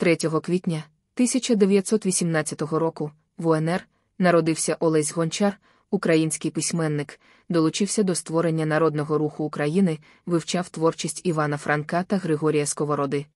3 квітня 1918 року в УНР народився Олесь Гончар, український письменник, долучився до створення народного руху України, вивчав творчість Івана Франка та Григорія Сковороди.